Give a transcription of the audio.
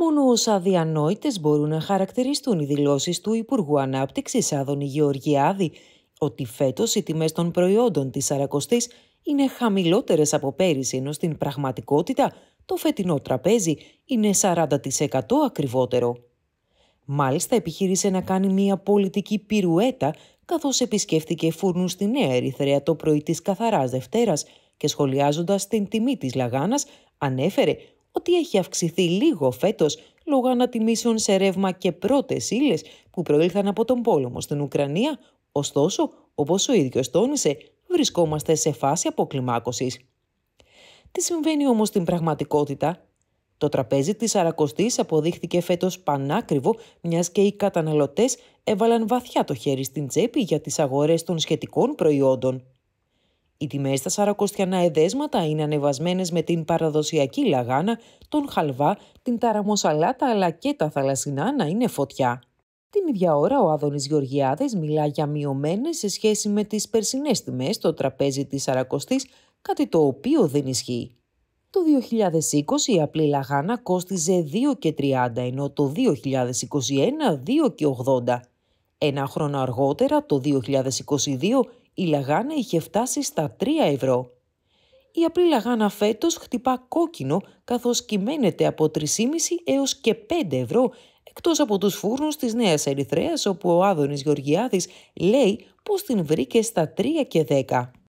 Μόνο ως αδιανόητες μπορούν να χαρακτηριστούν οι δηλώσεις του Υπουργού Ανάπτυξης Άδωνη Γεωργιάδη ότι φέτος οι τιμές των προϊόντων της Σαρακοστής είναι χαμηλότερες από πέρυσι, ενώ στην πραγματικότητα το φετινό τραπέζι είναι 40% ακριβότερο. Μάλιστα επιχείρησε να κάνει μια πολιτική πυρουέτα καθώς επισκέφθηκε φούρνους στη Νέα Ερυθρέα το πρωί της καθαράς Δευτέρας και σχολιάζοντας την τιμή της Λαγάνας ανέφερε ότι έχει αυξηθεί λίγο φέτος λόγω ανατιμήσεων σε ρεύμα και πρώτες ύλες που προήλθαν από τον πόλεμο στην Ουκρανία, ωστόσο, όπως ο ίδιος τόνισε, βρισκόμαστε σε φάση αποκλιμάκωσης. Τι συμβαίνει όμως στην πραγματικότητα, το τραπέζι της Αρακοστής αποδείχθηκε φέτος πανάκριβο, μιας και οι καταναλωτές έβαλαν βαθιά το χέρι στην τσέπη για τις αγορές των σχετικών προϊόντων. Οι τιμές στα σαρακοστιανά εδέσματα είναι ανεβασμένες με την παραδοσιακή λαγάνα, τον χαλβά, την ταραμοσαλάτα αλλά και τα θαλασσινά να είναι φωτιά. Την ίδια ώρα ο Άδωνης Γεωργιάδε μιλά για μειωμένες σε σχέση με τις περσινές τιμές στο τραπέζι της Σαρακοστής, κάτι το οποίο δεν ισχύει. Το 2020 η απλή λαγάνα κόστιζε 2,30 ενώ το 2021 2,80. Ένα χρόνο αργότερα, το 2022, η λαγάνα είχε φτάσει στα 3 ευρώ. Η απλή λαγάνα φέτος χτυπά κόκκινο καθώς κυμαίνεται από 3,5 έως και 5 ευρώ εκτός από τους φούρνους της Νέας Ερυθρέας όπου ο Άδωνης Γεωργιάδης λέει πως την βρήκε στα 3 και 10.